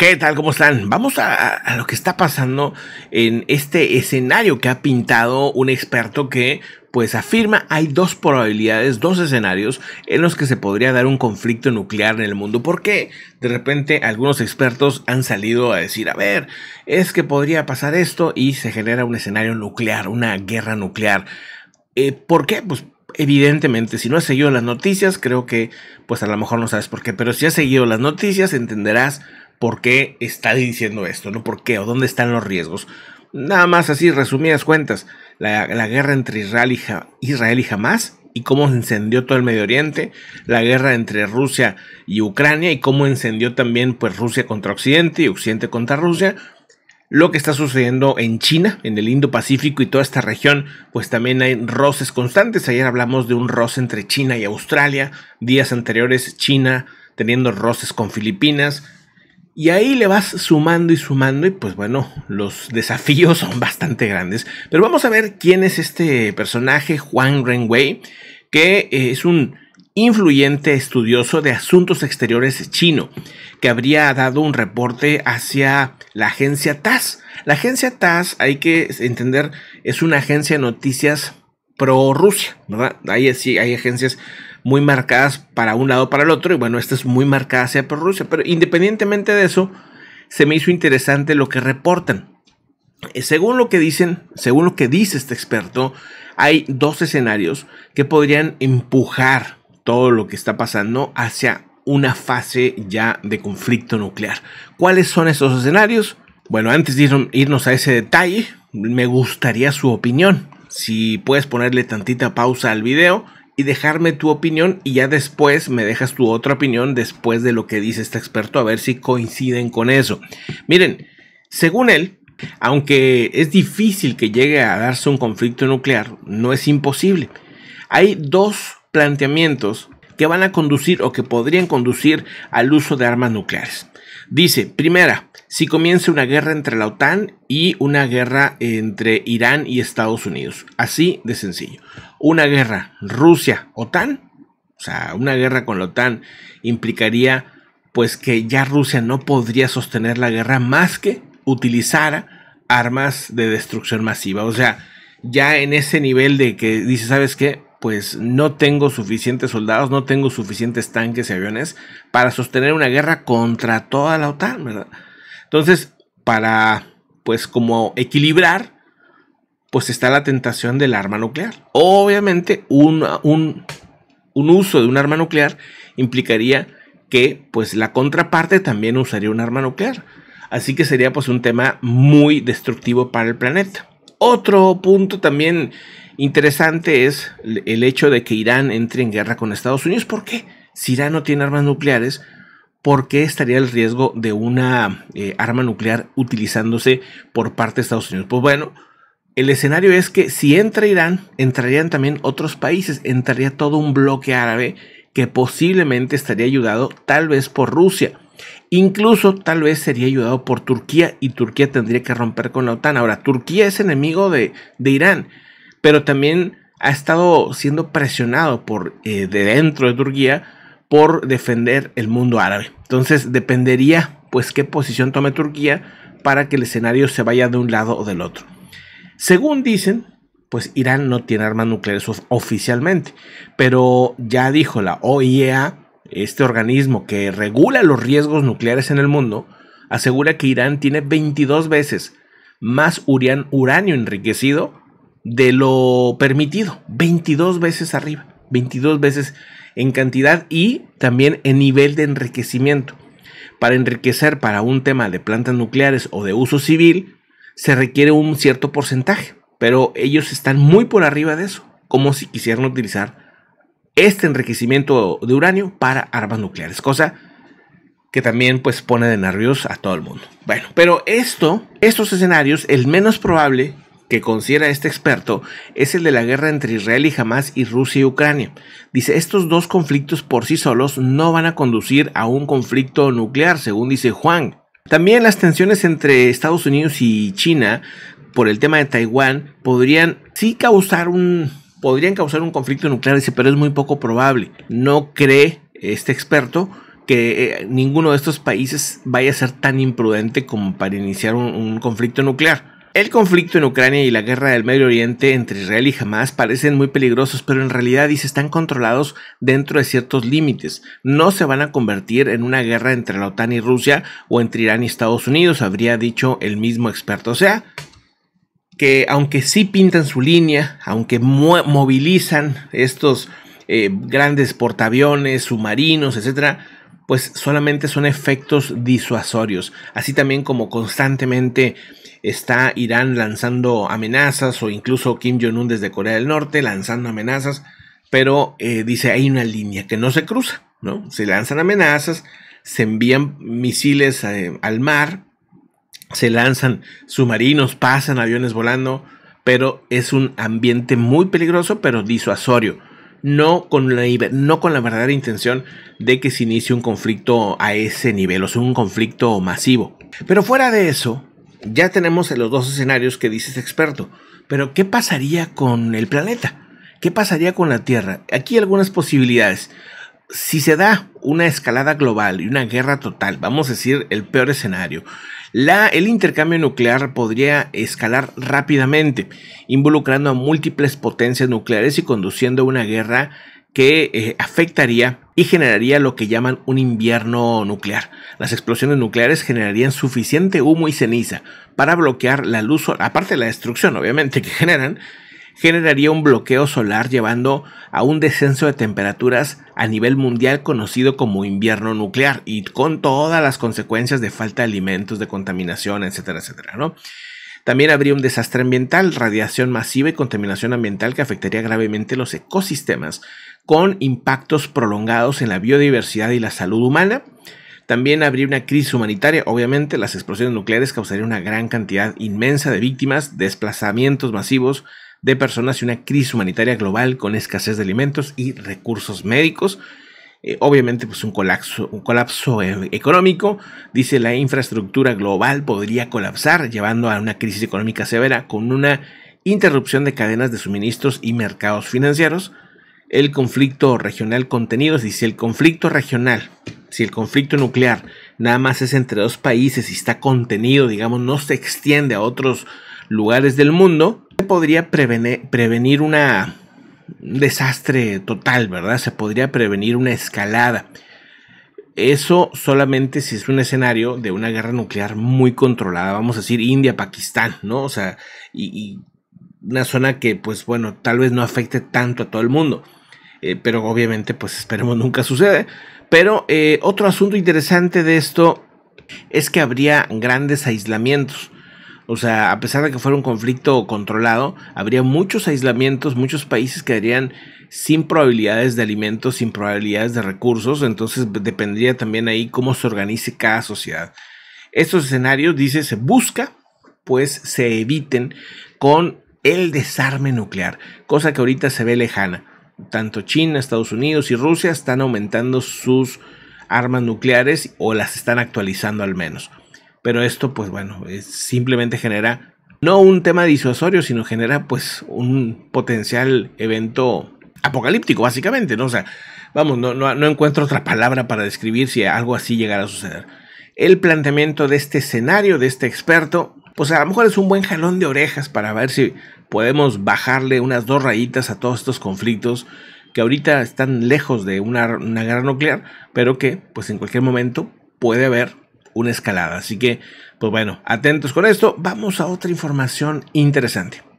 ¿Qué tal? ¿Cómo están? Vamos a, lo que está pasando en este escenario que ha pintado un experto que pues afirma hay dos probabilidades, dos escenarios en los que se podría dar un conflicto nuclear en el mundo. ¿Por qué? de repente algunos expertos han salido a decir, a ver, es que podría pasar esto y se genera un escenario nuclear, una guerra nuclear. Eh, ¿Por qué? Pues evidentemente, si no has seguido las noticias, creo que pues a lo mejor no sabes por qué, pero si has seguido las noticias entenderás por qué está diciendo esto, ¿no? ¿Por qué? ¿O dónde están los riesgos? Nada más así, resumidas cuentas, la, guerra entre Israel y, ja, y Hamas y cómo se encendió todo el Medio Oriente, la guerra entre Rusia y Ucrania y cómo encendió también pues Rusia contra Occidente y Occidente contra Rusia, lo que está sucediendo en China, en el Indo-Pacífico y toda esta región, pues también hay roces constantes. Ayer hablamos de un roce entre China y Australia, días anteriores China teniendo roces con Filipinas, y ahí le vas sumando y sumando y pues bueno, los desafíos son bastante grandes. Pero vamos a ver quién es este personaje, Juan Renwei, que eh, es un influyente estudioso de asuntos exteriores chino, que habría dado un reporte hacia la agencia TAS. La agencia TAS, hay que entender, es una agencia de noticias pro Rusia, ¿verdad? Ahí sí, hay agencias muy marcadas para un lado o para el otro, y bueno, esta es muy marcada hacia Rusia, pero independientemente de eso, se me hizo interesante lo que reportan. Eh, según lo que dicen, según lo que dice este experto, hay dos escenarios que podrían empujar todo lo que está pasando hacia una fase ya de conflicto nuclear. ¿Cuáles son esos escenarios? Bueno, antes de irnos a ese detalle, me gustaría su opinión. Si puedes ponerle tantita pausa al video y dejarme tu opinión y ya después me dejas tu otra opinión después de lo que dice este experto a ver si coinciden con eso. Miren, según él, aunque es difícil que llegue a darse un conflicto nuclear, no es imposible. Hay dos planteamientos que van a conducir o que podrían conducir al uso de armas nucleares. Dice, primera, si comienza una guerra entre la OTAN y una guerra entre Irán y Estados Unidos. Así de sencillo. Una guerra Rusia-OTAN, o sea, una guerra con la OTAN implicaría pues que ya Rusia no podría sostener la guerra más que utilizara armas de destrucción masiva. O sea, ya en ese nivel de que dice, ¿sabes qué? Pues no tengo suficientes soldados, no tengo suficientes tanques y aviones para sostener una guerra contra toda la OTAN, ¿verdad? Entonces, para, pues como equilibrar, pues está la tentación del arma nuclear. Obviamente, un, uso de un arma nuclear implicaría que, pues la contraparte también usaría un arma nuclear. Así que sería pues un tema muy destructivo para el planeta. Otro punto también interesante es el hecho de que Irán entre en guerra con Estados Unidos. ¿Por qué? Si Irán no tiene armas nucleares, por qué estaría el riesgo de una eh, arma nuclear utilizándose por parte de Estados Unidos. Pues bueno, el escenario es que si entra Irán, entrarían también otros países, entraría todo un bloque árabe que posiblemente estaría ayudado tal vez por Rusia. Incluso tal vez sería ayudado por Turquía y Turquía tendría que romper con la OTAN. Ahora, Turquía es enemigo de, Irán, pero también ha estado siendo presionado por eh, de dentro de Turquía por defender el mundo árabe. Entonces dependería pues qué posición tome Turquía para que el escenario se vaya de un lado o del otro. Según dicen, pues Irán no tiene armas nucleares oficialmente, pero ya dijo la OIEA, este organismo que regula los riesgos nucleares en el mundo, asegura que Irán tiene 22 veces más uranio enriquecido de lo permitido, 22 veces arriba, 22 veces en cantidad y también en nivel de enriquecimiento. Para enriquecer para un tema de plantas nucleares o de uso civil, se requiere un cierto porcentaje, pero ellos están muy por arriba de eso, como si quisieran utilizar este enriquecimiento de uranio para armas nucleares, cosa que también pues pone de nervios a todo el mundo. Bueno, pero esto, estos escenarios, el menos probable que considera este experto es el de la guerra entre Israel y Hamas y Rusia y Ucrania. Dice, estos dos conflictos por sí solos no van a conducir a un conflicto nuclear, según dice Juan. También las tensiones entre Estados Unidos y China por el tema de Taiwán podrían sí causar un, podrían causar un conflicto nuclear, dice, pero es muy poco probable. No cree este experto que eh, ninguno de estos países vaya a ser tan imprudente como para iniciar un conflicto nuclear. El conflicto en Ucrania y la guerra del Medio Oriente entre Israel y Hamas parecen muy peligrosos, pero en realidad y están controlados dentro de ciertos límites. No se van a convertir en una guerra entre la OTAN y Rusia o entre Irán y Estados Unidos, habría dicho el mismo experto. O sea, que aunque sí pintan su línea, aunque movilizan estos eh, grandes portaaviones, submarinos, etcétera, pues solamente son efectos disuasorios, así también como constantemente está Irán lanzando amenazas o incluso Kim Jong-un desde Corea del Norte lanzando amenazas, pero eh, dice hay una línea que no se cruza, ¿no? Se lanzan amenazas, se envían misiles eh, al mar, se lanzan submarinos, pasan aviones volando, pero es un ambiente muy peligroso pero disuasorio no con la, no con la verdadera intención de que se inicie un conflicto a ese nivel, o sea, un conflicto masivo. Pero fuera de eso, ya tenemos los dos escenarios que dices este experto. Pero, ¿qué pasaría con el planeta? ¿Qué pasaría con la Tierra? Aquí algunas posibilidades si se da una escalada global y una guerra total, vamos a decir el peor escenario, la, el intercambio nuclear podría escalar rápidamente, involucrando a múltiples potencias nucleares y conduciendo a una guerra que eh, afectaría y generaría lo que llaman un invierno nuclear. Las explosiones nucleares generarían suficiente humo y ceniza para bloquear la luz, aparte de la destrucción obviamente que generan, generaría un bloqueo solar llevando a un descenso de temperaturas a nivel mundial conocido como invierno nuclear y con todas las consecuencias de falta de alimentos, de contaminación, etcétera, etcétera, ¿no? También habría un desastre ambiental, radiación masiva y contaminación ambiental que afectaría gravemente los ecosistemas, con impactos prolongados en la biodiversidad y la salud humana. También habría una crisis humanitaria. Obviamente, las explosiones nucleares causarían una gran cantidad inmensa de víctimas, desplazamientos masivos, de personas y una crisis humanitaria global con escasez de alimentos y recursos médicos. Eh, obviamente, pues un colapso, un colapso e-, económico. Dice la infraestructura global podría colapsar, llevando a una crisis económica severa con una interrupción de cadenas de suministros y mercados financieros. El conflicto regional contenido si el conflicto regional, si el conflicto nuclear nada más es entre dos países y está contenido, digamos, no se extiende a otros lugares del mundo, podría prevenir, prevenir una, un desastre total, ¿verdad? Se podría prevenir una escalada. Eso solamente si es un escenario de una guerra nuclear muy controlada, vamos a decir India, Pakistán, ¿no? O sea, y, una zona que, pues bueno, tal vez no afecte tanto a todo el mundo. Eh, pero obviamente, pues esperemos nunca sucede. Pero eh, otro asunto interesante de esto es que habría grandes aislamientos. O sea, a pesar de que fuera un conflicto controlado, habría muchos aislamientos, muchos países quedarían sin probabilidades de alimentos, sin probabilidades de recursos, entonces dependería también ahí cómo se organice cada sociedad. Estos escenarios, dice, se busca, pues se eviten con el desarme nuclear, cosa que ahorita se ve lejana. Tanto China, Estados Unidos y Rusia están aumentando sus armas nucleares o las están actualizando al menos. Pero esto, pues bueno, es, simplemente genera no un tema disuasorio, sino genera pues un potencial evento apocalíptico, básicamente, ¿no? O sea, vamos, no, no, encuentro otra palabra para describir si algo así llegara a suceder. El planteamiento de este escenario, de este experto, pues a lo mejor es un buen jalón de orejas para ver si podemos bajarle unas dos rayitas a todos estos conflictos que ahorita están lejos de una, una guerra nuclear, pero que pues en cualquier momento puede haber una escalada. Así que, pues bueno, atentos con esto. Vamos a otra información interesante.